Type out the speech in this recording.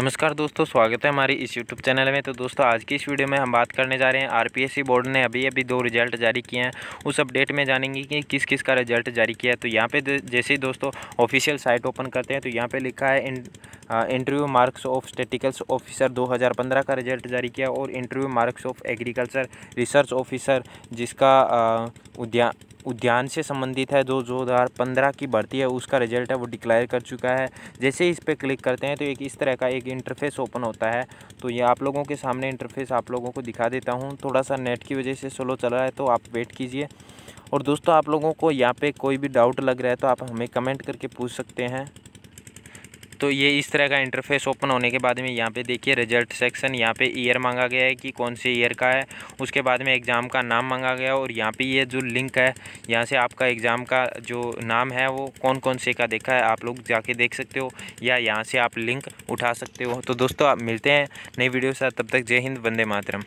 नमस्कार दोस्तों स्वागत है हमारी इस यूट्यूब चैनल में तो दोस्तों आज की इस वीडियो में हम बात करने जा रहे हैं आर बोर्ड ने अभी अभी दो रिजल्ट जारी किए हैं उस अपडेट में जानेंगे कि किस किस का रिजल्ट जारी किया है तो यहाँ पे जैसे ही दोस्तों ऑफिशियल साइट ओपन करते हैं तो यहाँ पे लिखा है interview marks of statisticals officer दो का रिजल्ट जारी किया और interview marks of agriculture research officer जिसका उद्यान उद्यान से संबंधित है जो दो हज़ार पंद्रह की भर्ती है उसका रिजल्ट है वो डिक्लेयर कर चुका है जैसे ही इस पर क्लिक करते हैं तो एक इस तरह का एक इंटरफेस ओपन होता है तो ये आप लोगों के सामने इंटरफेस आप लोगों को दिखा देता हूँ थोड़ा सा नेट की वजह से स्लो चल रहा है तो आप वेट कीजिए और दोस्तों आप लोगों को यहाँ पर कोई भी डाउट लग रहा है तो आप हमें कमेंट करके पूछ सकते हैं तो ये इस तरह का इंटरफेस ओपन होने के बाद में यहाँ पे देखिए रिजल्ट सेक्शन यहाँ पे ईयर मांगा गया है कि कौन से ईयर का है उसके बाद में एग्ज़ाम का नाम मांगा गया और यहाँ पे ये जो लिंक है यहाँ से आपका एग्ज़ाम का जो नाम है वो कौन कौन से का देखा है आप लोग जाके देख सकते हो या यहाँ से आप लिंक उठा सकते हो तो दोस्तों आप मिलते हैं नई वीडियो के साथ तब तक जय हिंद वंदे मातरम